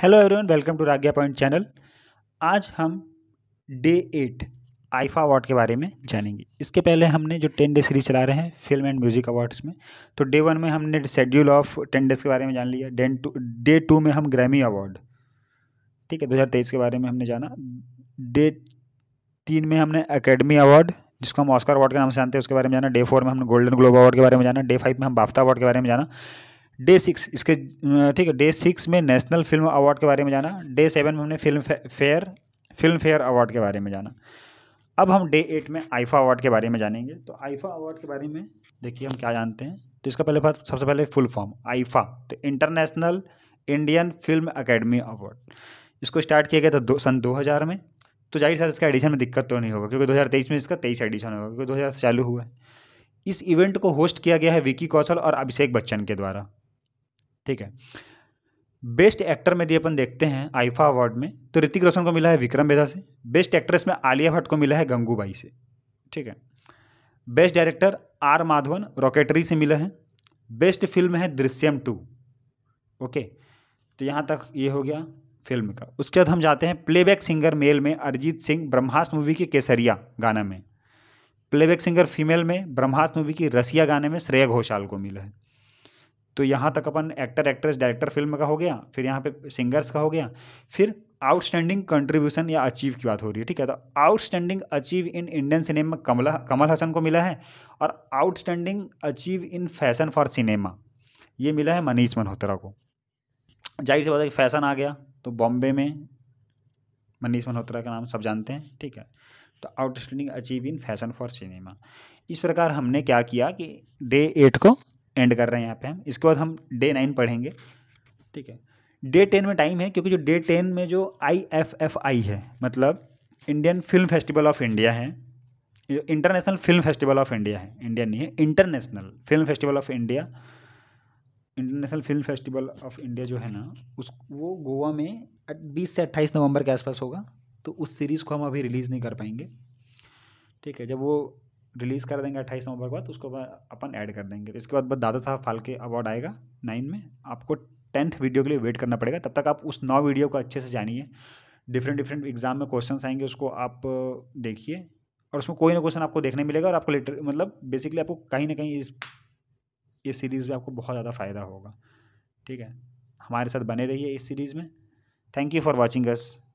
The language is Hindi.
hello everyone welcome to Ragya point channel आज हम डे एट आइफा अवार्ड के बारे में जानेंगे इसके पहले हमने जो टेन डे सीरीज चला रहे हैं फिल्म एंड म्यूजिक अवार्ड्स में तो डे वन में हमने शेड्यूल ऑफ टेन डेज के बारे में जान लिया डे टू डे टू में हम ग्रैमी अवार्ड ठीक है दो के बारे में हमने जाना डे तीन में हमने अकेडमी अवार्ड जिसको हम ऑस्कर अवार्ड के नाम से जानते हैं उसके बारे में जाना डे फोर में हमने गोल्डन ग्लोब अवार्ड के बारे में जाना डे फाइव में हम बाफ्ता अवार्ड के बारे में जाना डे सिक्स इसके ठीक है डे सिक्स में नेशनल फिल्म अवार्ड के बारे में जाना डे सेवन में हमने Filmfare Filmfare award के बारे में जाना अब हम डे एट में आइफा अवार्ड के बारे में जानेंगे तो आइफा अवार्ड के बारे में देखिए हम क्या जानते हैं तो इसका पहले बात सबसे पहले फुल फॉर्म आइफा तो international Indian film academy award इसको स्टार्ट किया गया था दो सन दो में तो जाहिर सर इसका एडिशन में दिक्कत तो नहीं होगा क्योंकि दो में इसका तेईस एडिशन होगा क्योंकि दो चालू हुआ है इस इवेंट को होस्ट किया गया है विकी कौशल और अभिषेक बच्चन के द्वारा ठीक है बेस्ट एक्टर में यदि अपन देखते हैं आइफा अवार्ड में तो ऋतिक रोशन को मिला है विक्रम बेदा से बेस्ट एक्ट्रेस में आलिया भट्ट को मिला है गंगूबाई से ठीक है best director R Madhavan Rocketry से मिला है बेस्ट फिल्म है दृश्यम टू ओके तो यहाँ तक ये हो गया फिल्म का उसके बाद हम जाते हैं प्लेबैक सिंगर मेल में अरिजीत सिंह ब्रह्मास मूवी के केसरिया गाना में प्लेबैक सिंगर फीमेल में ब्रह्मास मूवी की रसिया गाने में श्रेया घोषाल को मिला है तो यहाँ तक अपन एक्टर एक्ट्रेस डायरेक्टर फिल्म का हो गया फिर यहाँ पे सिंगर्स का हो गया फिर आउटस्टैंडिंग कंट्रीब्यूशन या अचीव की बात हो रही है ठीक है तो outstanding achieve in Indian cinema Kamala Kamal Haasan को मिला है और outstanding achieve in fashion for cinema ये मिला है मनीष मल्होत्रा को जाहिर सी बात है कि फैशन आ गया तो बॉम्बे में मनीष मल्होत्रा का नाम सब जानते हैं ठीक है तो outstanding achieve in fashion for cinema इस प्रकार हमने क्या किया कि डे एट को एंड कर रहे हैं यहाँ पे हम इसके बाद हम डे नाइन पढ़ेंगे ठीक है डे टेन में टाइम है क्योंकि जो डे टेन में जो आई एफ एफ आई है मतलब Indian film festival of India है international film festival of India है इंडियन नहीं है international film festival of India international film festival of India जो है ना उस वो गोवा में बीस से अट्ठाईस नवंबर के आसपास होगा तो उस सीरीज़ को हम अभी रिलीज़ नहीं कर पाएंगे ठीक है जब वो रिलीज़ कर देंगे अट्ठाईस नवंबर के बाद उसको अपन ऐड कर देंगे तो इसके बाद दादा साहब फालके अवार्ड आएगा नाइन में आपको टेंथ वीडियो के लिए वेट करना पड़ेगा तब तक आप उस नौ वीडियो को अच्छे से जानिए डिफरेंट डिफरेंट एग्जाम में क्वेश्चन आएंगे उसको आप देखिए और उसमें कोई ना क्वेश्चन आपको देखने मिलेगा और आपको लेटर मतलब बेसिकली आपको कहीं ना कहीं इस ये सीरीज़ में आपको बहुत ज़्यादा फ़ायदा होगा ठीक है हमारे साथ बने रहिए इस सीरीज़ में thank you for watching us